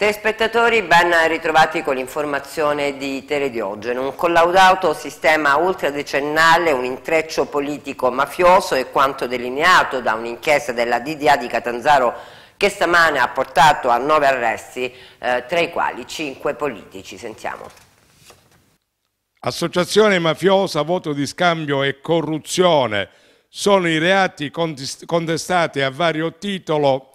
Telespettatori ben ritrovati con l'informazione di Telediogeno, un collaudato sistema ultradecennale, un intreccio politico mafioso e quanto delineato da un'inchiesta della DDA di Catanzaro che stamane ha portato a nove arresti, eh, tra i quali cinque politici. Sentiamo. Associazione mafiosa, voto di scambio e corruzione sono i reati contestati a vario titolo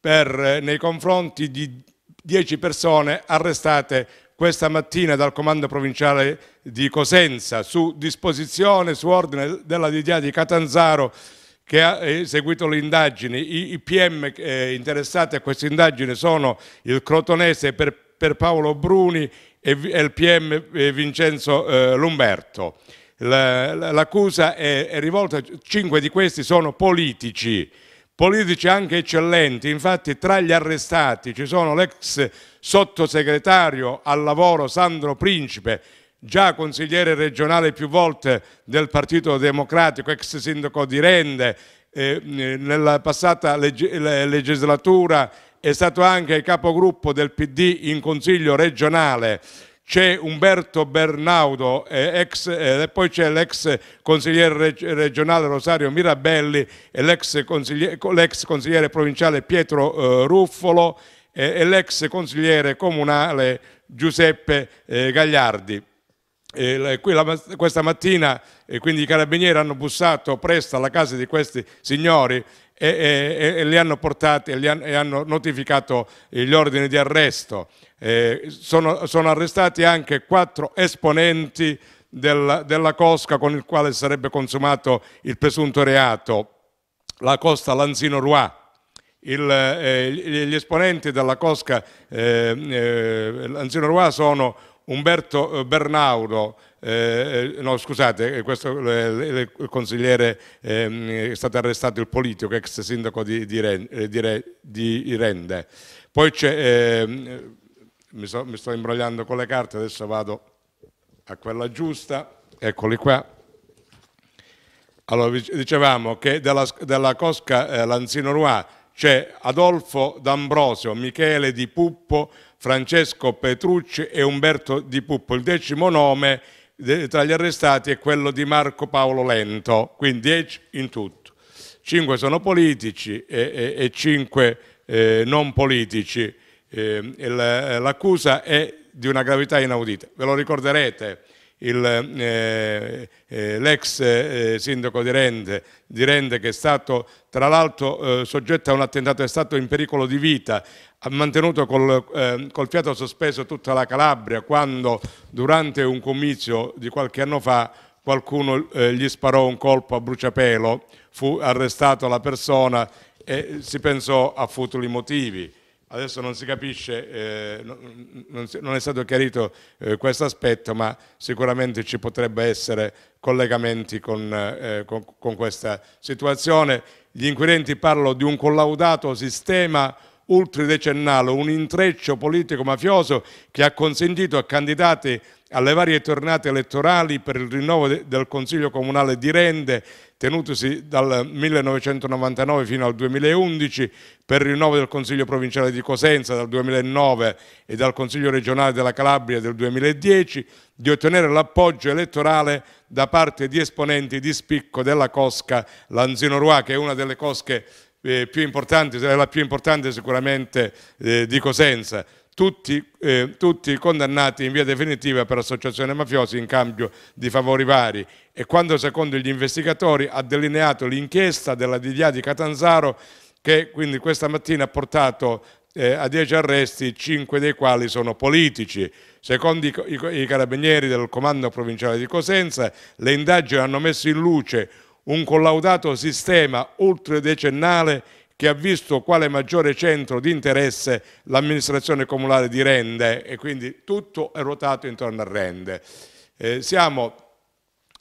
per, eh, nei confronti di 10 persone arrestate questa mattina dal comando provinciale di Cosenza su disposizione, su ordine della DDA di Catanzaro che ha eseguito le indagini. I, PM eh, interessati a questa indagine sono il crotonese per, per Paolo Bruni e, il PM eh, Vincenzo eh, Lumberto. L'accusa è, è rivolta, cinque di questi sono politici politici anche eccellenti, infatti tra gli arrestati ci sono l'ex sottosegretario al lavoro Sandro Principe, già consigliere regionale più volte del Partito Democratico, ex sindaco di Rende, eh, nella passata leg legislatura è stato anche capogruppo del PD in Consiglio regionale, c'è Umberto Bernaudo, eh, ex, eh, poi c'è l'ex consigliere reg regionale Rosario Mirabelli e l'ex consigliere, consigliere, provinciale Pietro eh, Ruffolo e l'ex consigliere comunale Giuseppe eh, Gagliardi. Eh, la, questa mattina eh, quindi i carabinieri hanno bussato presto alla casa di questi signori e, e, e li hanno portati e, han, e, hanno notificato gli ordini di arresto. Eh, sono, sono, arrestati anche quattro esponenti del, della cosca con il quale sarebbe consumato il presunto reato, la Costa Lanzino Roy. Il, eh, gli esponenti della cosca eh, eh Lanzino Roy sono Umberto eh, Bernaudo, eh, eh, no scusate, eh, questo, eh, il, il consigliere eh, è stato arrestato il politico, ex sindaco di, di, di, di Rende. Poi c'è, ehm, eh, mi, so, mi sto imbrogliando con le carte, adesso vado a quella giusta, eccoli qua. Allora, dicevamo che della, dalla Cosca eh, Lanzino Ruà c'è Adolfo D'Ambrosio, Michele Di Puppo, Francesco Petrucci e Umberto Di Puppo. Il decimo nome tra gli arrestati è quello di Marco Paolo Lento, quindi 10 in tutto. 5 sono politici e, e, e 5 eh, non politici. Ehm, eh, L'accusa è di una gravità inaudita. Ve lo ricorderete, eh, eh, l'ex eh, sindaco di Rende, di Rende, che è stato tra l'altro eh, soggetto a un attentato, è stato in pericolo di vita, ha mantenuto col, eh, col fiato sospeso tutta la Calabria quando durante un comizio di qualche anno fa qualcuno eh, gli sparò un colpo a bruciapelo, fu arrestata la persona e si pensò a futuri motivi. Adesso non si capisce, eh, non, è stato chiarito eh, questo aspetto, ma sicuramente ci potrebbero essere collegamenti con, eh, con, con questa situazione. Gli inquirenti parlano di un collaudato sistema ultridecennale, un intreccio politico-mafioso che ha consentito a candidati alle varie tornate elettorali per il rinnovo del Consiglio Comunale di Rende, tenutosi dal 1999 fino al 2011, per il rinnovo del Consiglio Provinciale di Cosenza dal 2009 e dal Consiglio Regionale della Calabria del 2010, di ottenere l'appoggio elettorale da parte di esponenti di spicco della Cosca Lanzino Ruà, che è una delle cosche eh, più importanti, la più importante sicuramente eh, di Cosenza tutti, eh, tutti, condannati in via definitiva per associazione mafiosa in cambio di favori vari e quando secondo gli investigatori ha delineato l'inchiesta della DDA di Catanzaro che quindi questa mattina ha portato eh, a 10 arresti, 5 dei quali sono politici. Secondo i, i, i carabinieri del comando provinciale di Cosenza le indagini hanno messo in luce un collaudato sistema ultradecennale che ha visto quale maggiore centro di interesse l'amministrazione comunale di Rende e quindi tutto è ruotato intorno a Rende. Eh, siamo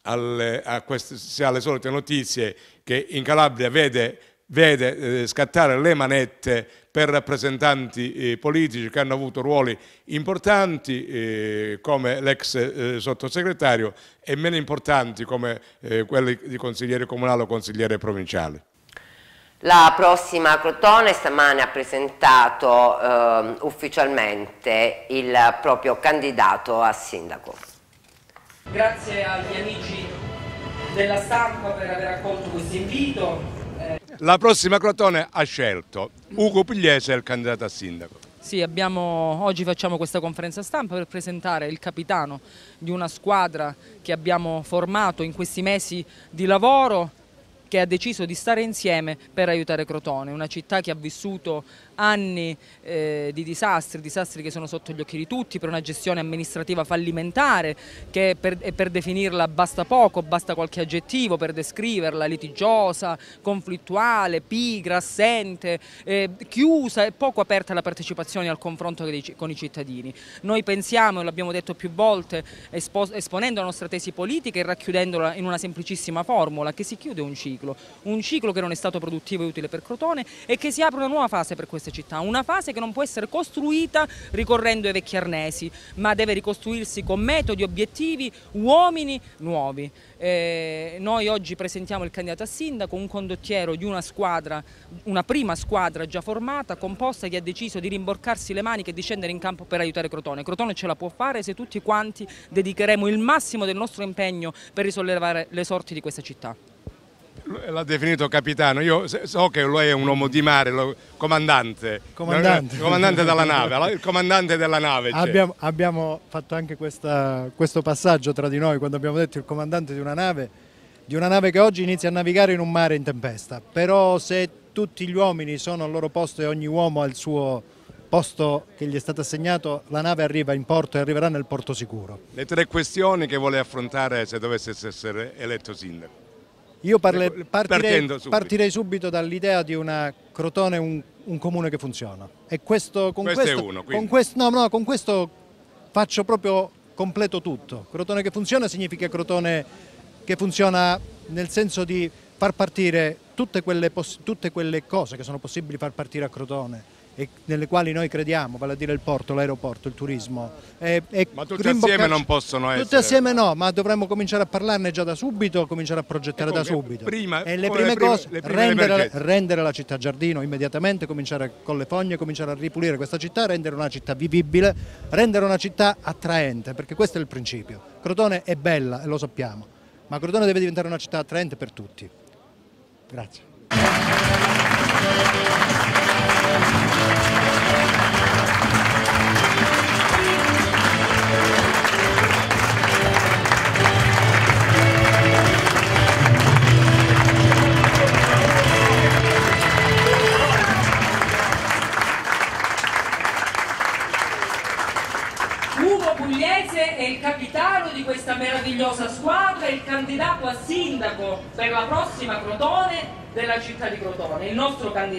alle, queste, alle, solite notizie che in Calabria vede, vede eh, scattare le manette per rappresentanti eh, politici che hanno avuto ruoli importanti eh, come l'ex eh, sottosegretario e meno importanti come eh, quelli di consigliere comunale o consigliere provinciale. La prossima Crotone stamane ha presentato eh, ufficialmente il proprio candidato a sindaco. Grazie agli amici della stampa per aver accolto questo invito. La prossima Crotone ha scelto Ugo Pugliese il candidato a sindaco. Sì, abbiamo, oggi facciamo questa conferenza stampa per presentare il capitano di una squadra che abbiamo formato in questi mesi di lavoro che ha deciso di stare insieme per aiutare Crotone, una città che ha vissuto anni eh, di disastri, disastri che sono sotto gli occhi di tutti per una gestione amministrativa fallimentare che per, per definirla basta poco, basta qualche aggettivo per descriverla, litigiosa, conflittuale, pigra, assente, eh, chiusa e poco aperta alla partecipazione e al confronto con i cittadini. Noi pensiamo, e l'abbiamo detto più volte, esponendo la nostra tesi politica e racchiudendola in una semplicissima formula, che si chiude un ciclo, un ciclo che non è stato produttivo e utile per Crotone e che si apre una nuova fase per questo queste città, una fase che non può essere costruita ricorrendo ai vecchi arnesi, ma deve ricostruirsi con metodi, obiettivi, uomini nuovi. Eh, noi oggi presentiamo il candidato a sindaco, un condottiero di una squadra, una prima squadra già formata, composta che ha deciso di rimborcarsi le maniche e di scendere in campo per aiutare Crotone. Crotone ce la può fare se tutti quanti dedicheremo il massimo del nostro impegno per risollevare le sorti di questa città l'ha definito capitano, io so che lui è un uomo di mare, lo, comandante. Comandante. Eh, comandante della nave, il comandante della nave. Abbiamo, abbiamo, fatto anche questa, questo passaggio tra di noi quando abbiamo detto il comandante di una nave, di una nave che oggi inizia a navigare in un mare in tempesta, però se tutti gli uomini sono al loro posto e ogni uomo ha il suo posto che gli è stato assegnato, la nave arriva in porto e arriverà nel porto sicuro. Le tre questioni che vuole affrontare se dovesse essere eletto sindaco. Io parle, partirei, partirei, subito dall'idea di una Crotone, un, un comune che funziona. E questo, con questo, questo, uno, con questo, no, no, con questo faccio proprio completo tutto. Crotone che funziona significa Crotone che funziona nel senso di far partire tutte quelle, tutte quelle cose che sono possibili far partire a Crotone e nelle quali noi crediamo, vale a dire il porto, l'aeroporto, il turismo. E, e ma tutti assieme non possono essere. Tutti assieme no, ma dovremmo cominciare a parlarne già da subito, cominciare a progettare da subito. Prima, e le prime, cose, le prime rendere, rendere, la città giardino immediatamente, cominciare con le fogne, cominciare a ripulire questa città, rendere una città vivibile, rendere una città attraente, perché questo è il principio. Crotone è bella e lo sappiamo, ma Crotone deve diventare una città attraente per tutti. Grazie.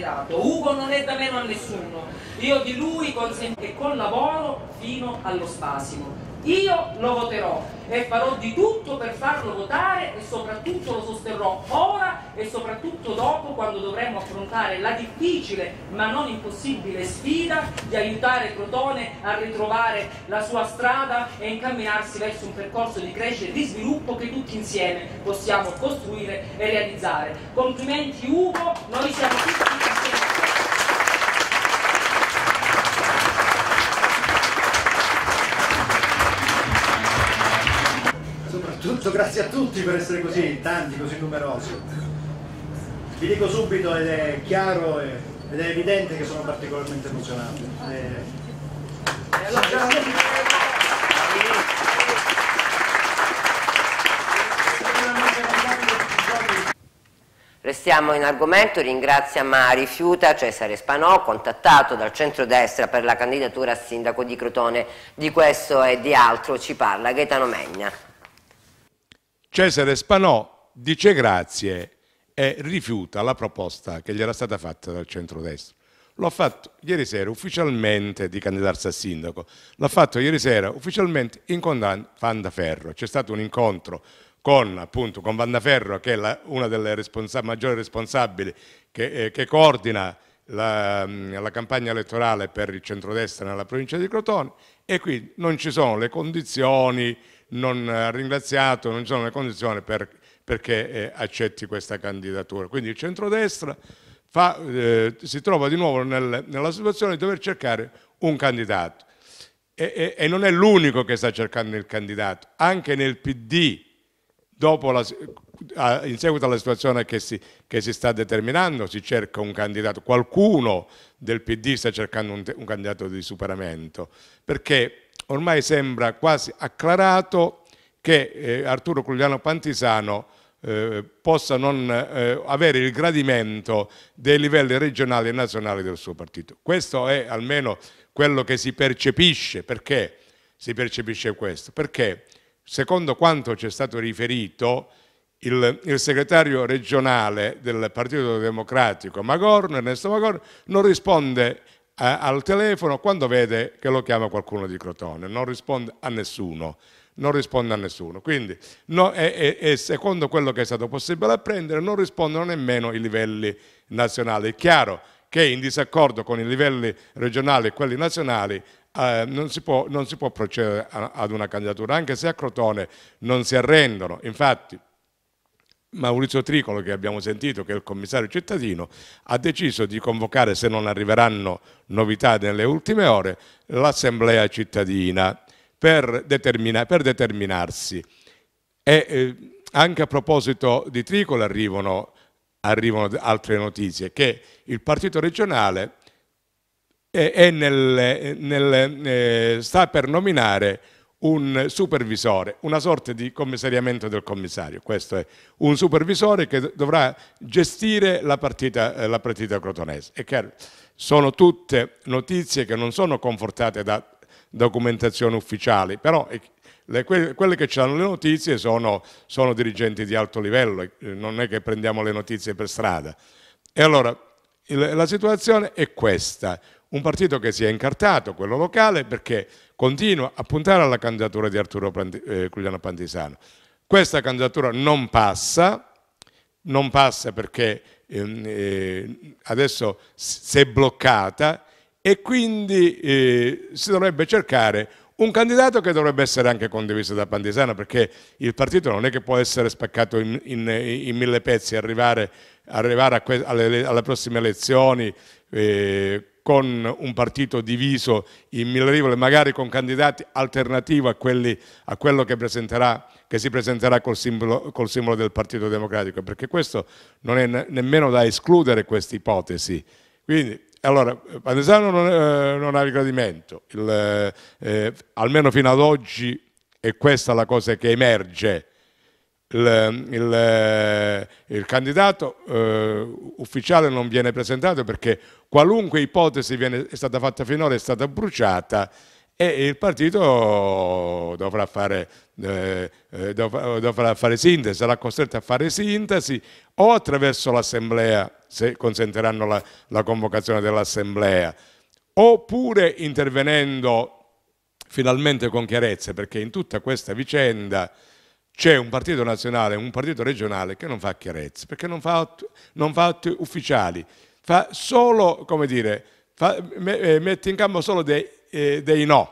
esagerato. Ugo non è da meno a nessuno. Io di lui consente e collaboro fino allo spasimo. Io lo voterò e farò di tutto per farlo votare e soprattutto lo sosterrò ora e soprattutto dopo quando dovremo affrontare la difficile ma non impossibile sfida di aiutare Crotone a ritrovare la sua strada e incamminarsi verso un percorso di crescita e di sviluppo che tutti insieme possiamo costruire e realizzare. Complimenti Ugo, noi siamo tutti Tanto grazie a tutti per essere così tanti, così numerosi. Vi dico subito ed è chiaro ed è evidente che sono particolarmente emozionato. Eh, Restiamo in argomento, ringrazia Mari Fiuta, Cesare Spanò, contattato dal centrodestra per la candidatura a sindaco di Crotone. Di questo e di altro ci parla Gaetano Megna. Cesare Spanò dice grazie e rifiuta la proposta che gli era stata fatta dal centrodestra. L'ha fatto ieri sera ufficialmente di candidarsi a sindaco, l'ha fatto ieri sera ufficialmente incontrando Vandaferro. C'è stato un incontro con, appunto, con Vandaferro, che è la, una delle responsa maggiori responsabili che, eh, che coordina la, mm, la, campagna elettorale per il centrodestra nella provincia di Crotone e qui non ci sono le condizioni non ha eh, ringraziato, non ci sono le condizioni per, perché eh, accetti questa candidatura. Quindi il centrodestra fa, eh, si trova di nuovo nel, nella situazione di dover cercare un candidato e, e, e non è l'unico che sta cercando il candidato, anche nel PD, la, in seguito alla situazione che si, che si, sta determinando, si cerca un candidato, qualcuno del PD sta cercando un, un candidato di superamento, perché ormai sembra quasi acclarato che eh, Arturo Cugliano Pantisano eh, possa non eh, avere il gradimento dei livelli regionali e nazionali del suo partito. Questo è almeno quello che si percepisce. Perché si percepisce questo? Perché secondo quanto ci è stato riferito, il, il, segretario regionale del Partito Democratico Magorno, Ernesto Magorno, non risponde eh, al telefono quando vede che lo chiama qualcuno di Crotone, non risponde a nessuno, non risponde a nessuno. Quindi no, e, e, secondo quello che è stato possibile apprendere non rispondono nemmeno i livelli nazionali. È chiaro che in disaccordo con i livelli regionali e quelli nazionali eh, non, si può, non, si può, procedere a, ad una candidatura, anche se a Crotone non si arrendono. Infatti Maurizio Tricolo, che abbiamo sentito, che è il commissario cittadino, ha deciso di convocare, se non arriveranno novità nelle ultime ore, l'assemblea cittadina per, determina per determinarsi. E, eh, anche a proposito di Tricolo arrivano, arrivano altre notizie, che il partito regionale è, è nel, nel, eh, sta per nominare un supervisore, una sorta di commissariamento del commissario, questo è un supervisore che dovrà gestire la partita, eh, la partita crotonese. È chiaro, sono tutte notizie che non sono confortate da documentazioni ufficiali, però le, quelle che ci danno le notizie sono, sono dirigenti di alto livello, eh, non è che prendiamo le notizie per strada. E allora la situazione è questa, un partito che si è incartato, quello locale, perché continua a puntare alla candidatura di Arturo Panti, eh, Giuliano Pantisano. Questa candidatura non passa, non passa perché ehm, eh, adesso si è bloccata e quindi eh, si dovrebbe cercare un candidato che dovrebbe essere anche condiviso da Pantisano perché il partito non è che può essere spaccato in, in, in mille pezzi, arrivare, arrivare alle, alle, prossime elezioni eh, con un partito diviso in mille rivoli, magari con candidati alternativi a, quelli, a quello che, che, si presenterà col simbolo, col simbolo, del Partito Democratico, perché questo non è nemmeno da escludere questa ipotesi. Quindi, allora, Panesano non, eh, non, ha ricredimento, eh, eh, almeno fino ad oggi è questa la cosa che emerge, il, il, il candidato eh, ufficiale non viene presentato perché qualunque ipotesi viene, è stata fatta finora è stata bruciata e il partito dovrà fare, eh, eh dovrà, dovrà fare, sintesi, sarà costretto a fare sintesi o attraverso l'assemblea, se consentiranno la, la convocazione dell'assemblea, oppure intervenendo finalmente con chiarezza, perché in tutta questa vicenda c'è un partito nazionale, un partito regionale che non fa chiarezza, perché non fa, non fa atti ufficiali, fa solo, come dire, fa, eh, mette in campo solo dei, eh, dei no,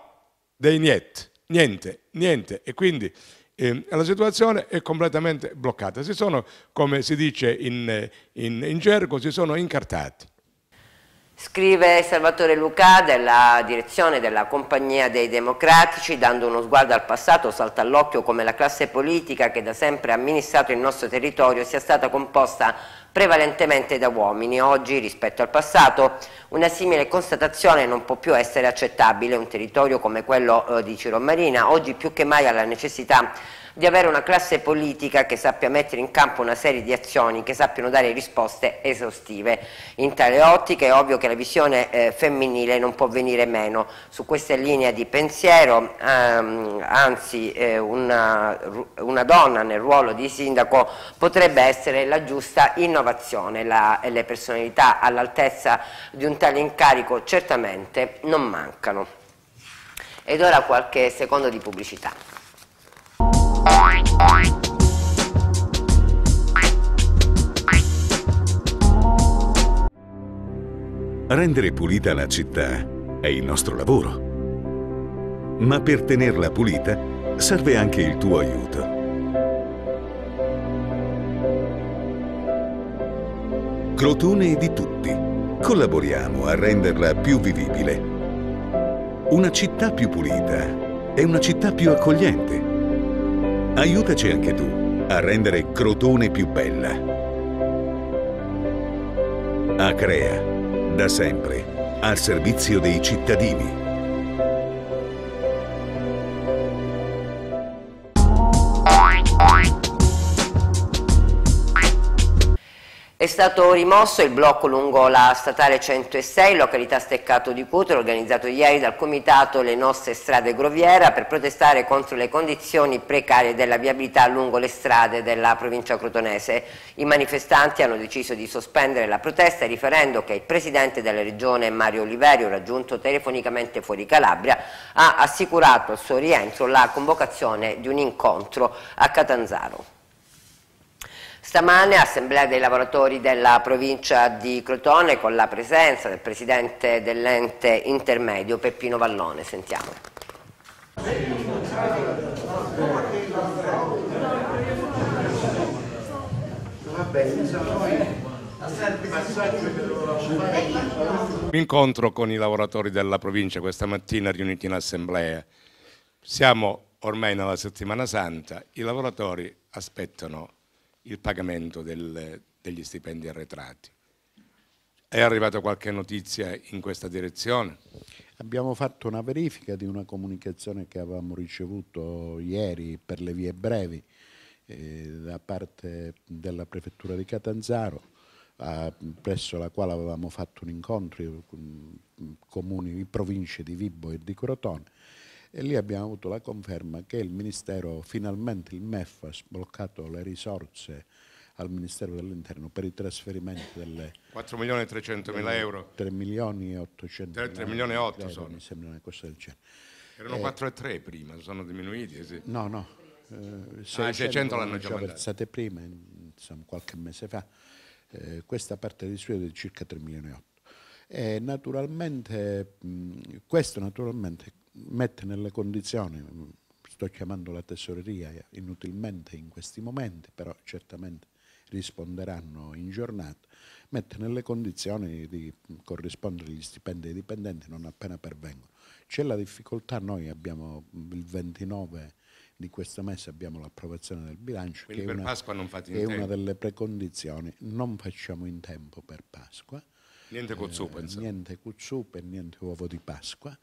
dei niet, niente, niente. E quindi eh, la situazione è completamente bloccata. Si sono, come si dice in, in, in gergo, si sono incartati. Scrive Salvatore Lucà della direzione della Compagnia dei Democratici, dando uno sguardo al passato, salta all'occhio come la classe politica che da sempre ha amministrato il nostro territorio sia stata composta prevalentemente da uomini. Oggi, rispetto al passato, una simile constatazione non può più essere accettabile. Un territorio come quello eh, di Ciro Marina, oggi più che mai ha la necessità di avere una classe politica che sappia mettere in campo una serie di azioni che sappiano dare risposte esaustive. In tale ottica è ovvio che la visione eh, femminile non può venire meno su questa linea di pensiero, ehm, anzi eh, una, una, donna nel ruolo di sindaco potrebbe essere la giusta innovazione, la, le personalità all'altezza di un tale incarico certamente non mancano. Ed ora qualche secondo di pubblicità. Rendere pulita la città è il nostro lavoro. Ma per tenerla pulita serve anche il tuo aiuto. Crotone di tutti. Collaboriamo a renderla più vivibile. Una città più pulita è una città più accogliente. Aiutaci anche tu a rendere Crotone più bella. Acrea, da sempre, al servizio dei cittadini. stato rimosso il blocco lungo la statale 106, località Steccato di Cutro, organizzato ieri dal comitato Le Nostre Strade Groviera per protestare contro le condizioni precarie della viabilità lungo le strade della provincia crotonese. I manifestanti hanno deciso di sospendere la protesta riferendo che il presidente della regione Mario Oliverio, raggiunto telefonicamente fuori Calabria, ha assicurato al suo rientro la convocazione di un incontro a Catanzaro. Stamane Assemblea dei lavoratori della provincia di Crotone con la presenza del presidente dell'ente intermedio Peppino Vallone. Sentiamo. Un incontro con i lavoratori della provincia questa mattina riuniti in assemblea. Siamo ormai nella settimana santa, i lavoratori aspettano il pagamento del, degli stipendi arretrati. È arrivata qualche notizia in questa direzione? Abbiamo fatto una verifica di una comunicazione che avevamo ricevuto ieri per le vie brevi eh, da parte della prefettura di Catanzaro, eh, presso la quale avevamo fatto un incontro con mm, comuni, province di Vibo e di Crotone e lì abbiamo avuto la conferma che il Ministero, finalmente il MEF, ha sbloccato le risorse al Ministero dell'Interno per i trasferimenti delle 4 milioni e 300 mila eh, euro 3 milioni e 800 3, 3 milioni e 8 euro, sono mi sembra una cosa del genere erano eh, 4 e 3 prima sono diminuiti sì. no no eh, 600, ah, 600 l'hanno già versate prima insomma qualche mese fa eh, questa parte di studio è di circa 3 milioni e 8 e naturalmente mh, mm, questo naturalmente mette nelle condizioni, sto chiamando la tesoreria inutilmente in questi momenti, però certamente risponderanno in giornata, mette nelle condizioni di corrispondere gli stipendi ai dipendenti non appena pervengono. C'è la difficoltà, noi abbiamo il 29 di questo mese abbiamo l'approvazione del bilancio, Quindi che è, una, è una, delle precondizioni, non facciamo in tempo per Pasqua. Niente cuzzupe, eh, niente cuzzupe, niente uovo di Pasqua.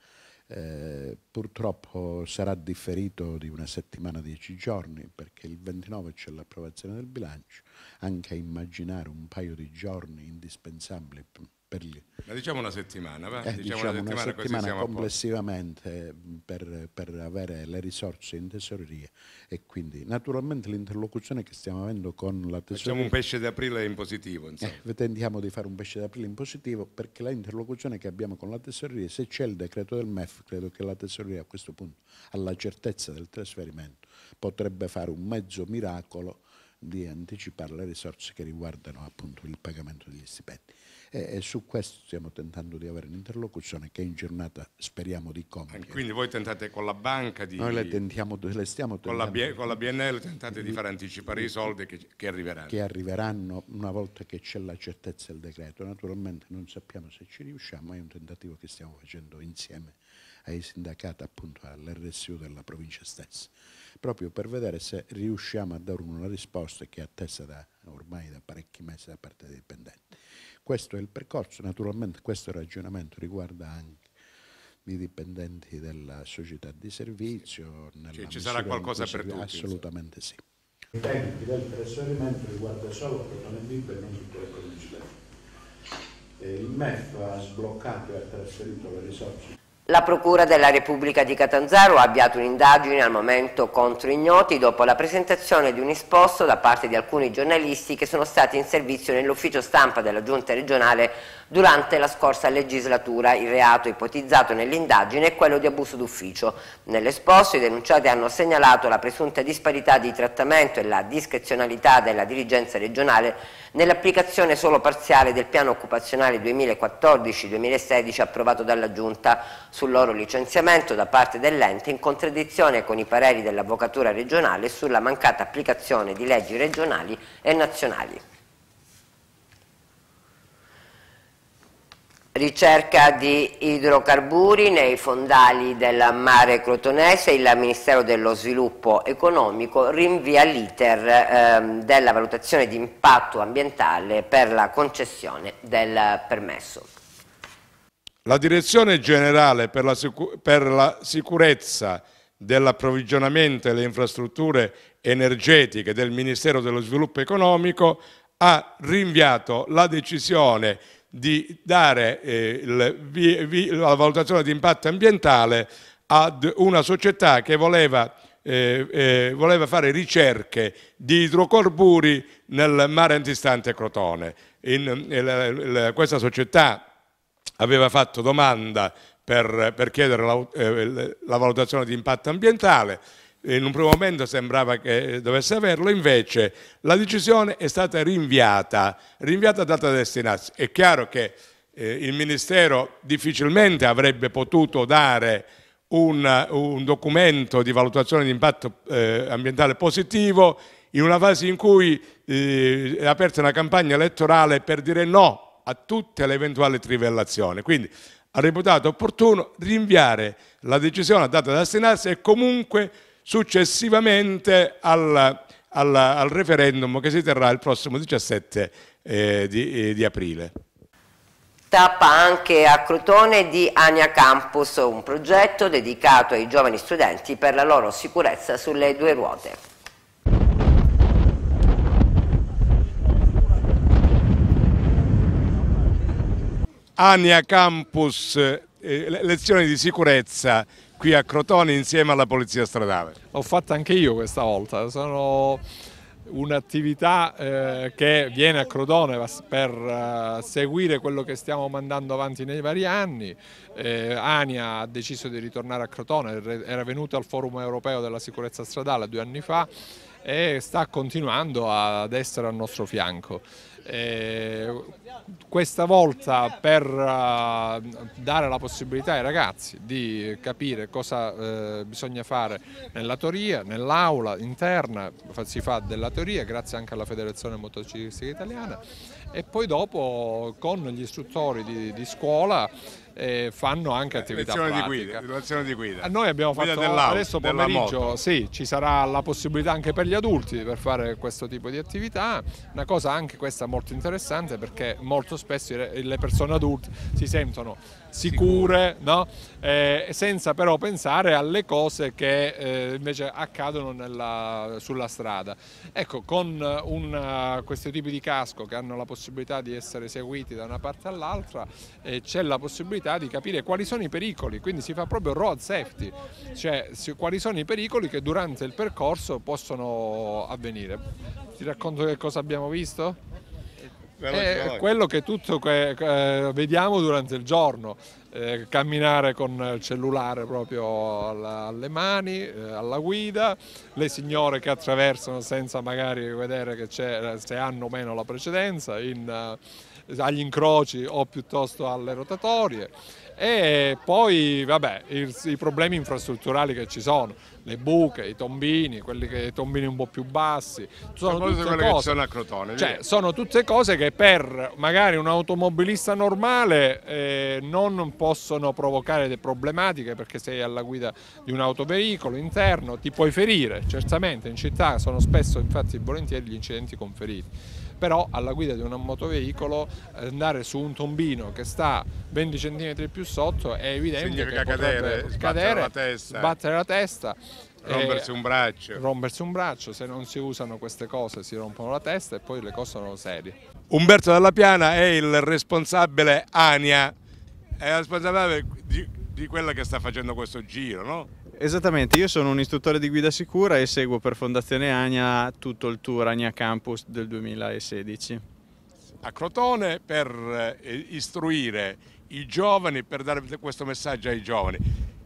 Eh, purtroppo sarà differito di una settimana, dieci giorni, perché il 29 c'è l'approvazione del bilancio, anche a immaginare un paio di giorni indispensabili per gli... Ma diciamo una settimana, va? Eh, diciamo, diciamo, una settimana, una settimana complessivamente eh, per, per, avere le risorse in tesoreria e quindi naturalmente l'interlocuzione che stiamo avendo con la tesoreria... Facciamo un pesce d'aprile in positivo, insomma. Eh, tentiamo di fare un pesce d'aprile in positivo perché l'interlocuzione che abbiamo con la tesoreria, se c'è il decreto del MEF, credo che la tesoreria a questo punto ha la certezza del trasferimento, potrebbe fare un mezzo miracolo di anticipare le risorse che riguardano appunto il pagamento degli stipendi. E, e, su questo stiamo tentando di avere un'interlocuzione che in giornata speriamo di compiere. Quindi voi tentate con la banca di... Noi le, tentiamo, le stiamo tentando... Con la, con la BNL tentate di far anticipare i soldi che, che arriveranno. Che arriveranno una volta che c'è la certezza del decreto. Naturalmente non sappiamo se ci riusciamo, è un tentativo che stiamo facendo insieme ai sindacati appunto all'RSU della provincia stessa proprio per vedere se riusciamo a dare una risposta che è attesa da, ormai da parecchi mesi da parte dei dipendenti. Questo è il percorso, naturalmente questo ragionamento riguarda anche i dipendenti della società di servizio. Cioè, ci sarà qualcosa per tutti? Assolutamente sì. I tempi del trasferimento riguarda solo le bimbe e non tutte le condizioni. Il MEF ha sbloccato e ha trasferito le risorse la Procura della Repubblica di Catanzaro ha avviato un'indagine al momento contro ignoti dopo la presentazione di un esposto da parte di alcuni giornalisti che sono stati in servizio nell'ufficio stampa della Giunta regionale durante la scorsa legislatura. Il reato ipotizzato nell'indagine è quello di abuso d'ufficio. Nell'esposto i denunciati hanno segnalato la presunta disparità di trattamento e la discrezionalità della dirigenza regionale nell'applicazione solo parziale del piano occupazionale 2014-2016 approvato dalla Giunta sul loro licenziamento da parte dell'ente in contraddizione con i pareri dell'Avvocatura regionale sulla mancata applicazione di leggi regionali e nazionali. Ricerca di idrocarburi nei fondali del mare crotonese, il Ministero dello Sviluppo Economico rinvia l'iter ehm, della valutazione di impatto ambientale per la concessione del permesso. La Direzione Generale per la, sicur per la Sicurezza dell'approvvigionamento e le infrastrutture energetiche del Ministero dello Sviluppo Economico ha rinviato la decisione di dare eh, vi, la valutazione di impatto ambientale ad una società che voleva, eh, eh, voleva fare ricerche di idrocarburi nel mare antistante Crotone. In, in, eh, in, questa società aveva fatto domanda per, per chiedere la, eh, la, valutazione di impatto ambientale, in un primo momento sembrava che dovesse averlo, invece la decisione è stata rinviata, rinviata a data destinazione. È chiaro che eh, il Ministero difficilmente avrebbe potuto dare un, un documento di valutazione di impatto eh, ambientale positivo in una fase in cui eh, è aperta una campagna elettorale per dire no a tutte le eventuali trivellazioni. Quindi ha reputato opportuno rinviare la decisione data da astinarsi e comunque successivamente al, al, al, referendum che si terrà il prossimo 17 eh, di, eh, di aprile. Tappa anche a Crotone di Ania Campus, un progetto dedicato ai giovani studenti per la loro sicurezza sulle due ruote. Ania Campus, eh, lezioni di sicurezza qui a Crotone insieme alla Polizia Stradale. L'ho fatta anche io questa volta, sono un'attività eh, che viene a Crotone per eh, seguire quello che stiamo mandando avanti nei vari anni. Eh, Ania ha deciso di ritornare a Crotone, era venuta al Forum Europeo della Sicurezza Stradale due anni fa e sta continuando ad essere al nostro fianco. Eh, questa volta per eh, dare la possibilità ai ragazzi di capire cosa eh, bisogna fare nella teoria, nell'aula interna, si fa della teoria grazie anche alla Federazione Motociclistica Italiana e poi dopo con gli istruttori di, di scuola eh, fanno anche eh, attività lezione pratica. Di guida, lezione di guida. Eh, noi abbiamo guida fatto adesso pomeriggio, sì, ci sarà la possibilità anche per gli adulti per fare questo tipo di attività, una cosa anche questa molto interessante perché molto spesso le persone adulte si sentono sicure, no? eh, senza però pensare alle cose che eh, invece accadono nella, sulla strada. Ecco, con eh, un, questi tipi di casco che hanno la possibilità di essere seguiti da una parte all'altra, eh, c'è la possibilità possibilità di capire quali sono i pericoli, quindi si fa proprio road safety, cioè quali sono i pericoli che durante il percorso possono avvenire. Ti racconto che cosa abbiamo visto? è eh, quello che tutto que, eh, vediamo durante il giorno, eh, camminare con il cellulare proprio alla, alle mani, eh, alla guida, le signore che attraversano senza magari vedere se hanno o meno la precedenza in, agli incroci o piuttosto alle rotatorie e poi vabbè, i, i problemi infrastrutturali che ci sono, le buche, i tombini, quelli che, i tombini un po' più bassi. Sono tutte, cose, sono, Crotone, cioè, sono tutte cose che per magari un automobilista normale eh, non possono provocare delle problematiche perché sei alla guida di un autoveicolo interno, ti puoi ferire, certamente in città sono spesso infatti volentieri gli incidenti con feriti però alla guida di un motoveicolo andare su un tombino che sta 20 cm più sotto è evidente Significa che cadere, cadere, sbattere la testa, sbattere la testa Rompersi eh, un braccio. Rompersi un braccio, se non si usano queste cose si rompono la testa e poi le cose sono serie. Umberto Dalla Piana è il responsabile ANIA, è il responsabile di, di quella che sta facendo questo giro, no? Esattamente, io sono un istruttore di guida sicura e seguo per Fondazione Ania tutto il tour Ania Campus del 2016. A Crotone per eh, istruire i giovani, per dare questo messaggio ai giovani.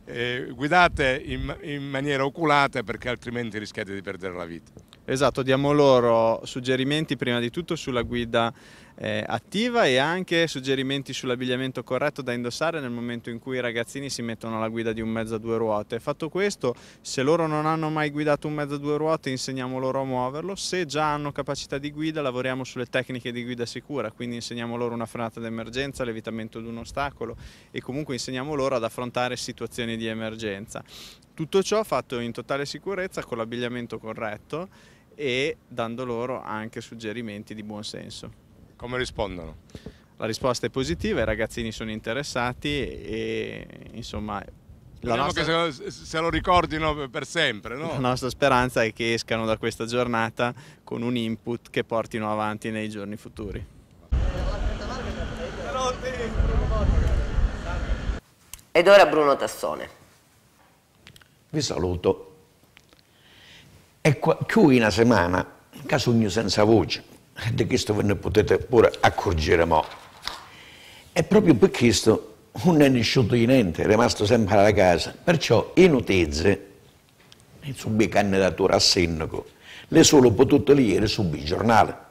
Eh, guidate in, in, maniera oculata perché altrimenti rischiate di perdere la vita. Esatto, diamo loro suggerimenti prima di tutto sulla guida eh, attiva e anche suggerimenti sull'abbigliamento corretto da indossare nel momento in cui i ragazzini si mettono alla guida di un mezzo a due ruote. Fatto questo, se loro non hanno mai guidato un mezzo a due ruote insegniamo loro a muoverlo, se già hanno capacità di guida lavoriamo sulle tecniche di guida sicura, quindi insegniamo loro una frenata d'emergenza, l'evitamento di un ostacolo e comunque insegniamo loro ad affrontare situazioni di emergenza. Tutto ciò fatto in totale sicurezza con l'abbigliamento corretto e dando loro anche suggerimenti di buon senso. Come rispondono? La risposta è positiva, i ragazzini sono interessati e insomma... La diciamo nostra... che se lo, se lo ricordino per sempre, no? La nostra speranza è che escano da questa giornata con un input che portino avanti nei giorni futuri. Ed ora Bruno Tassone. Vi saluto. È qui una settimana, casugno senza voce di questo ve ne potete pure accorgere mo. E proprio per questo non è nisciuto di niente, è rimasto sempre alla casa. Perciò in Utezze subì candidatura a sindaco, le solo potute lì subito subì giornale.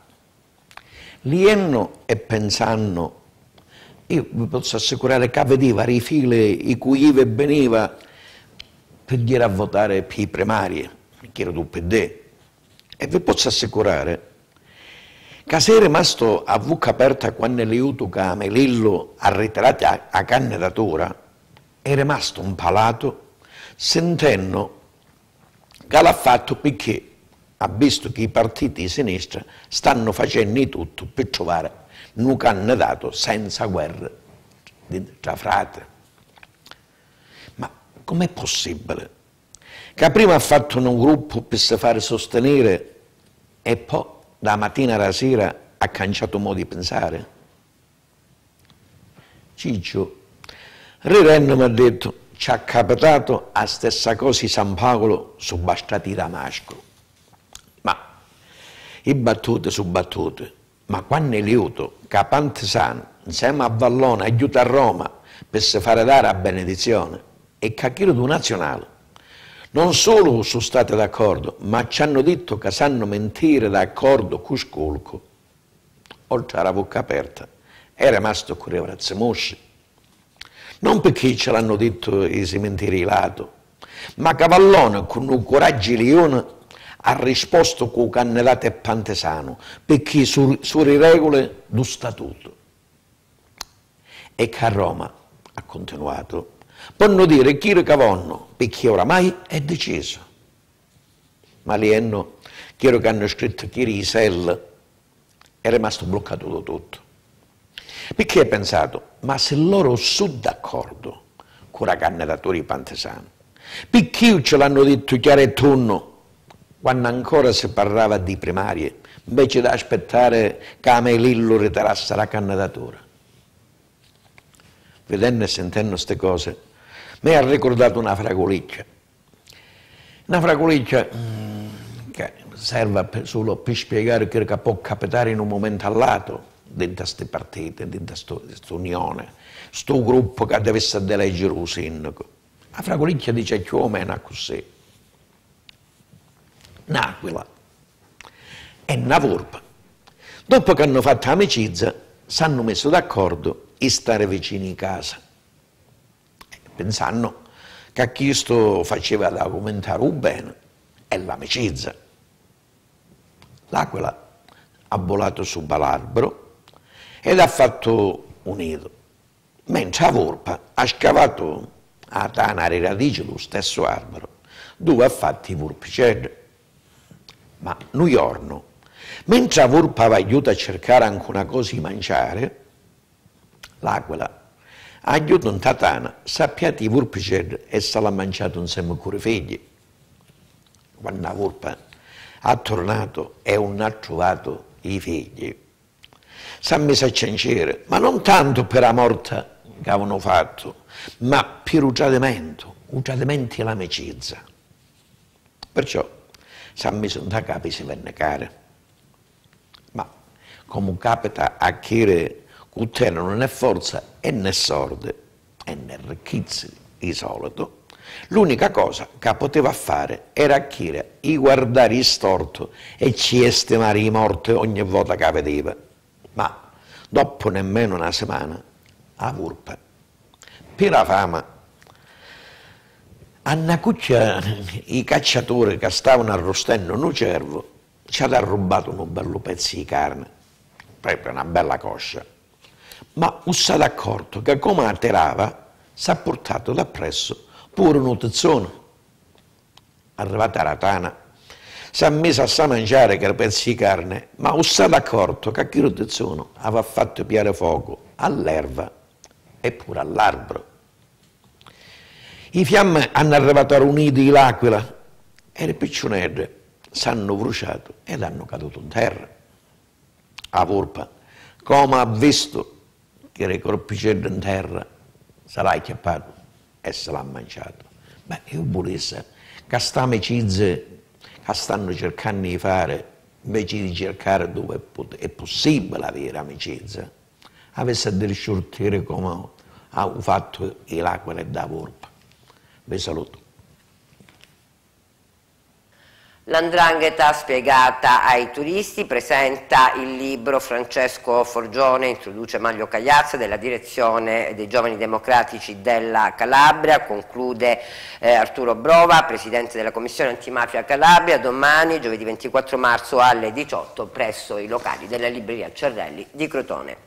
Lienno e pensando, io vi posso assicurare che vedeva i file i cui IVE veniva per dire a votare per i primari, che era tu E vi posso assicurare se è rimasto a bocca aperta quando è venuto che Melillo ha ritirato la candidatura, è rimasto un palato sentendo che l'ha fatto perché ha visto che i partiti di sinistra stanno facendo di tutto per trovare un candidato senza guerra tra frate. Ma com'è possibile che prima ha fatto un gruppo per fare sostenere e poi da mattina alla sera ha cambiato modo di pensare. Ciccio, Rirenno mi ha detto, ci ha capitato la stessa cosa di San Paolo su Bastati Damasco. Ma, i battute su battute, ma quando è liuto, Capantesan, insieme a Vallone, aiuta a Roma per se fare dare la benedizione, e cacchiro di un nazionale non solo sono state d'accordo, ma ci hanno detto che sanno mentire d'accordo con Scolco. Oltre alla bocca aperta, è rimasto con Evrazio Mossi. Non perché ce l'hanno detto i sementieri lato, ma Cavallone con un coraggio leone ha risposto con cannellate e Pantesano perché su, su regole do statuto. E che a Roma, ha continuato, Ponno dire chi ricavonno, perché oramai è deciso. Ma hanno, chiaro che hanno scritto chi Isel, è rimasto bloccato tutto. Perché ha pensato, ma se loro sono d'accordo con la candidatura di Pantesano, perché ce l'hanno detto chiaro e tonno quando ancora si parlava di primarie, invece di aspettare che Amelillo ritirasse la candidatura? Vedendo e sentendo queste cose, mi ha ricordato una fragoliccia. Una fragoliccia mm, che serve solo per spiegare quello che può capitare in un momento all'altro dentro queste partite, dentro questa unione, questo gruppo che deve essere eleggere un sindaco. La fragoliccia dice che è così. Un'aquila e una volpe. Dopo che hanno fatto amicizia, si hanno messo d'accordo e stare vicini a casa pensando che questo faceva da aumentare un bene e l'amicizia. L'aquila ha volato su Balarbro ed ha fatto un nido, mentre la volpa ha scavato a tanare radici lo stesso albero dove ha fatto i volpicelli. Ma un giorno, mentre la volpa va aiuta a cercare anche una cosa di mangiare, l'aquila un Tatana, sappiate i vurpicer e se l'ha mangiato insieme con i figli. Quando la volpe è tornato e non ha trovato i figli, si è messo a cianciere, ma non tanto per la morte che avevano fatto, ma per un tradimento, un tradimento e l'amicizia. Perciò si è messo in capo e si venne care. Ma come capita a chi ottengono né forza e né sorde e né ricchezze di solito, l'unica cosa che poteva fare era acchire i guardari storto e ci estimare i morti ogni volta che vedeva. Ma dopo nemmeno una settimana, a Vurpa, per la fama, Anna Cuccia, i cacciatori che stavano arrostendo un cervo, ci hanno rubato un bello pezzo di carne, proprio una bella coscia ma non si è accorto che come atterrava si è portato da presso pure un tezzone. Arrivata la tana, si è messa a mangiare che pezzi di carne, ma non si è accorto che quello tezzone aveva fatto piare fuoco all'erba e pure all'arbro. I fiamme hanno arrivato a riuniti l'aquila e le si s'hanno bruciato ed hanno caduto in terra. A Volpa, come ha visto che corpicendo in terra sarà acchiappato e se l'ha mangiato. Ma io volessi che sta amicizia che stanno cercando di fare, invece di cercare dove è possibile avere amicizia, avesse a discutire come ha fatto l'acqua e da volpe. Vi saluto. L'andrangheta spiegata ai turisti presenta il libro Francesco Forgione introduce Maglio Cagliazza della direzione dei giovani democratici della Calabria, conclude eh, Arturo Brova, presidente della commissione antimafia Calabria, domani giovedì 24 marzo alle 18 presso i locali della libreria Cerrelli di Crotone.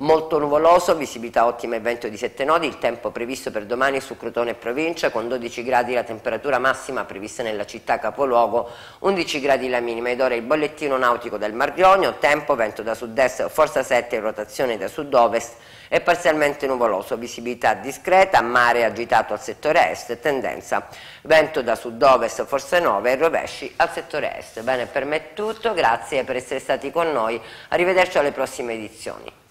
Molto nuvoloso, visibilità ottima e vento di 7 nodi, il tempo previsto per domani su Crotone e provincia con 12 gradi la temperatura massima prevista nella città capoluogo, 11 gradi la minima ed ora il bollettino nautico del Mar Marghionio, tempo vento da sud-est, forza 7 in rotazione da sud-ovest e parzialmente nuvoloso, visibilità discreta, mare agitato al settore est, tendenza vento da sud-ovest forza 9 e rovesci al settore est. Bene, per me è tutto, grazie per essere stati con noi, arrivederci alle prossime edizioni.